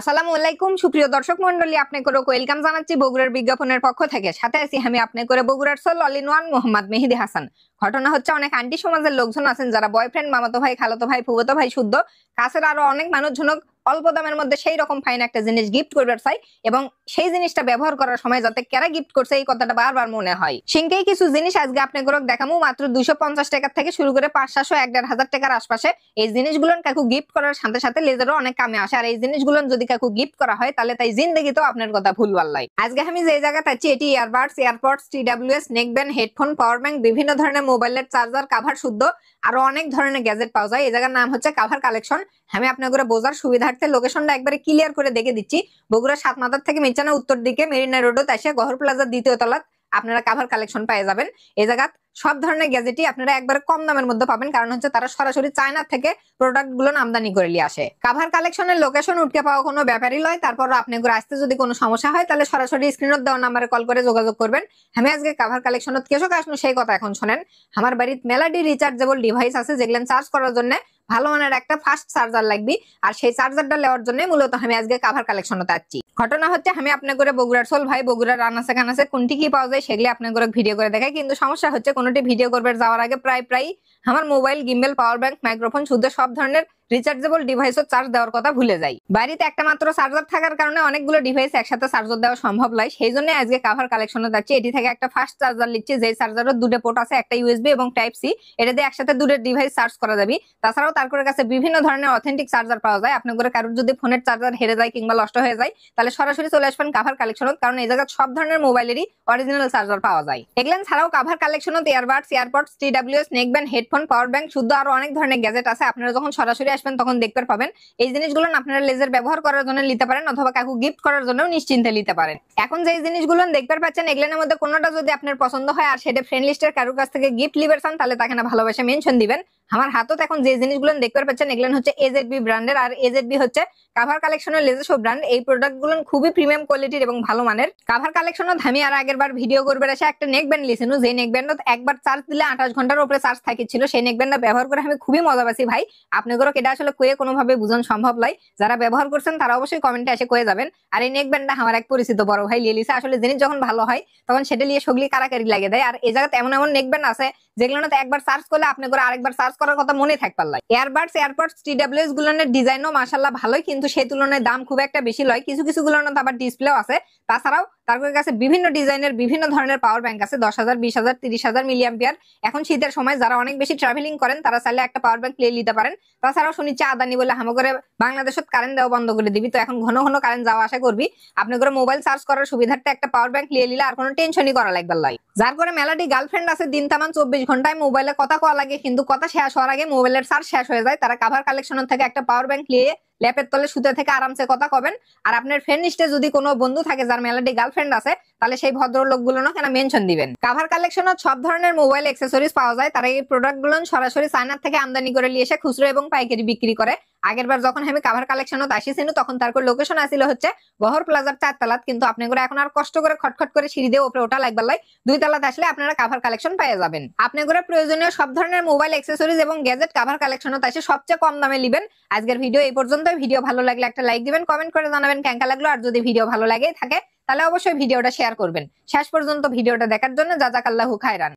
আসসালামু আলাইকুম সুপ্রিয় দর্শক মন্ডলী আপনি করে ওয়েলকাম জানাচ্ছি বগুড়ার বিজ্ঞাপনের পক্ষ থেকে সাথে আছি আমি আপনি করে বগুড়ার sole all in one Mohammad Mehedi Hasan ঘটনা হচ্ছে অনেক আন্টি সমাজের লোকজন আছেন যারা বয়ফ্রেন্ড মামাতো ভাই খালাতো ভাই ফুবতো ভাই শুদ্ধ কাছের আরো অনেক মানুষজনক অল্প দামের মধ্যে সেই রকম ফাইন একটা জিনিস গিফট করবার চাই এবং সেই জিনিসটা ব্যবহার করার সময় যাতে কেরা গিফট করছে এই কথাটা বারবার মনে হয় সিংকেই কিছু জিনিস আজকে আপনি গ্রহ দেখামু মাত্র দুশো পঞ্চাশ টাকার থেকে শুরু করে পাঁচ সাতশো এক দেড় হাজার টাকার আশপাশে এই জিনিসগুলো কাকু গিফট করার সাথে সাথে লেজারও অনেক কামে আসে আর এই জিনিসগুলো যদি কাকু গিফট করা হয় তাহলে তাই জিন্দগি তো আপনার কথা ভুলবার লাই আজকে আমি যে জায়গা থাকছি এটি earbuds AirPods TWS neckband headphone power bank বিভিন্ন ধরনের মোবাইলের চার্জার কাভার শুদ্ধ আরো অনেক ধরনের গ্যাজেট পাওয়া যায় এই জায়গার নাম হচ্ছে কাভার কালেকশন আমি আপনার বোঝার সুবিধার লাগছে লোকেশনটা একবারে ক্লিয়ার করে দেখে দিচ্ছি বগুড়া সাত মাথার থেকে মেচানা উত্তর দিকে মেরিনা রোডও তাইসে গহর প্লাজার দ্বিতীয় তলাত আপনারা কাভার কালেকশন পেয়ে যাবেন এই জায়গা সব ধরনের গ্যাজেটই আপনারা একবারে কম দামের মধ্যে পাবেন কারণ হচ্ছে তারা সরাসরি চায়না থেকে প্রোডাক্ট গুলো আমদানি করে নিয়ে আসে কাভার কালেকশনের লোকেশন উঠকে পাওয়া কোনো ব্যাপারই নয় তারপর আপনি আসতে যদি কোনো সমস্যা হয় তাহলে সরাসরি স্ক্রিনত দেওয়া নাম্বারে কল করে যোগাযোগ করবেন আমি আজকে কাভার কালেকশনত কেসক আসুন সেই কথা এখন শোনেন আমার বাড়িতে মেলাডি রিচার্জেবল ডিভাইস আছে যেগুলো চার্জ করার জন্য ভালো মানের একটা ফাস্ট চার্জার লাগবে আর সেই চার্জারটা নেওয়ার জন্য মূলত আমি আজকে কাভার কালেকশন চাচ্ছি ঘটনা হচ্ছে আমি আপনার করে বগুড়ার সোল ভাই বগুড়ার কান কানাসে কোনটি কি পাওয়া যায় সেগুলি আপনার করে ভিডিও করে দেখায় কিন্তু সমস্যা হচ্ছে কোনটি ভিডিও করবে যাওয়ার আগে প্রায় প্রায় আমার mobile gimbal power bank microphone শুদ্ধ সব ধরনের রিচার্জেবল ডিভাইসও চার্জ দেওয়ার কথা ভুলে যাই বাড়িতে একটা মাত্র চার্জার থাকার কারণে অনেকগুলো ডিভাইস একসাথে চার্জার দেওয়া সম্ভব নয় সেই জন্য আজকে কাভার কালেকশন যাচ্ছি এটি থেকে একটা ফাস্ট চার্জার নিচ্ছি যে চার্জারও দুটো পোর্ট আছে একটা ইউএসবি এবং টাইপ সি এটা দিয়ে একসাথে দুটো ডিভাইস চার্জ করা যাবে তাছাড়াও তারপরে কাছে বিভিন্ন ধরনের অথেন্টিক চার্জার পাওয়া যায় আপনার করে কারোর যদি ফোনের চার্জার হেরে যায় কিংবা নষ্ট হয়ে যায় তাহলে সরাসরি চলে আসবেন কাভার কালেকশন কারণ এই জায়গায় সব ধরনের মোবাইলেরই অরিজিনাল চার্জার পাওয়া যায় এগুলো ছাড়াও cover collection earbuds AirPods T WS neckband headphone power bank শুদ্ধ আরো অনেক ধরনের গ্যাজেট আছে আপনারা যখন সরাসরি আসবেন তখন দেখতে পাবেন এই জিনিসগুলো আপনারা লেজার ব্যবহার করার জন্য নিতে পারেন অথবা কাকু গিফট করার জন্য নিশ্চিন্তে নিতে পারেন এখন যে জিনিসগুলো দেখতে পাচ্ছেন এগুলোর মধ্যে কোনোটা যদি আপনার পছন্দ হয় আর সেটা ফ্রেন্ড লিস্টের কারোর কাছ থেকে গিফট লিবের চান তাহলে তাকে না মেনশন দিবেন আমার হাতত এখন যে জিনিসগুলো দেখতে পাচ্ছেন এগুলো হচ্ছে এজেডবি ব্র্যান্ডের আর এজেডবি হচ্ছে কাভার কালেকশনের লেজেসো ব্র্যান্ড এই প্রোডাক্টগুলো খুবই প্রিমিয়াম কোয়ালিটির এবং ভালো মানের কাভার কালেকশনও আমি আর আগের বার ভিডিও করবে এসে একটা নেক ব্যান্ড লিসেনু যে নেক ব্যান্ড একবার চার্জ দিলে আঠাশ ঘন্টার উপরে চার্জ থাকিছিল সেই নেক ব্যান্ডটা ব্যবহার করে আমি খুবই মজা পাচ্ছি ভাই আপনাদেরও এটা আসলে কয়ে কোনোভাবে বুঝানো সম্ভব নয় যারা ব্যবহার করছেন তারা অবশ্যই কমেন্টে এসে কয়ে যাবেন আর এই নেক ব্যান্ডটা আমার এক পরিচিত বড় ভাই লিয়ে লিসে আসলে জিনিস যখন ভালো হয় তখন সেটা নিয়ে সগলি কারাকারি লাগে দেয় আর এই জায়গাতে এমন এমন নেক ব্যান্ড আছে যেগুলো একবার সার্চ করলে আপনি করে আরেকবার সার্চ করার কথা মনে থাকবার লাগে এয়ারবাডস এয়ারপডস টিডাব্লিউএস গুলোর ডিজাইনও মাসাল্লাহ ভালোই কিন্তু সেই তুলনায় দাম খুব একটা বেশি লয় কিছু কিছু গুলোর আবার ডিসপ্লেও আছে তাছাড়াও তারপরে কাছে বিভিন্ন ডিজাইনের বিভিন্ন ধরনের পাওয়ার ব্যাংক আছে দশ হাজার বিশ হাজার তিরিশ হাজার মিলিয়াম্পিয়ার এখন শীতের সময় যারা অনেক বেশি ট্রাভেলিং করেন তারা চাইলে একটা পাওয়ার ব্যাংক নিয়ে নিতে পারেন তাছাড়াও শুনেছি আদানি বলে করে বাংলাদেশত কারেন্ট দেওয়া বন্ধ করে দিবি তো এখন ঘন ঘন কারেন্ট যাওয়া আশা করবি আপনি করে মোবাইল চার্জ করার সুবিধাটা একটা পাওয়ার ব্যাংক নিয়ে নিলে আর কোনো টেনশনই করা লাগবে লাই যার করে মেলাটি গার্লফ্রেন্ড আছে দিন তামান চব্বিশ ঘন্টায় মোবাইলে কথা কওয়া লাগে কিন্তু কথা শেষ হওয়ার আগে মোবাইলের চার্জ শেষ হয়ে যায় তারা কাভার কালেকশনের থেকে একটা পাওয়ার ব্যাংক নিয়ে ল্যাপের তলে শুতে থেকে আরামসে কথা কবেন আর আপনার ফ্রেন্ড লিস্টে যদি কোনো বন্ধু থাকে যার মেলাডি গার্লফ্রেন্ড আছে তাহলে সেই ভদ্রলোকগুলো না কেন মেনশন দিবেন কাভার কালেকশন সব ধরনের মোবাইল অ্যাক্সেসরিজ পাওয়া যায় তারা এই প্রোডাক্টগুলো সরাসরি চায়নার থেকে আমদানি করে নিয়ে এসে খুচরো এবং পাইকারি বিক্রি করে আগেরবার যখন আমি কাভার কালেকশন আসিছিল তখন তার লোকেশন আসিল হচ্ছে বহর প্লাজার চারতলাত কিন্তু আপনি এখন আর কষ্ট করে খটখট করে সিঁড়ি দিয়ে ওপরে ওটা লাগবার লাই দুই তালাত আসলে আপনারা কাভার কালেকশন পেয়ে যাবেন আপনি করে প্রয়োজনীয় সব ধরনের মোবাইল এক্সেসরিজ এবং গ্যাজেট কাভার কালেকশন আসে সবচেয়ে কম দামে লিবেন আজকের ভিডিও এই পর্যন্ত ভিডিও ভালো লাগলে একটা লাইক দিবেন কমেন্ট করে জানাবেন কেঙ্কা লাগলো আর যদি ভিডিও ভালো লাগে থাকে তাহলে অবশ্যই ভিডিওটা শেয়ার করবেন শেষ পর্যন্ত ভিডিওটা দেখার জন্য জাজাকাল্লাহু খায়রান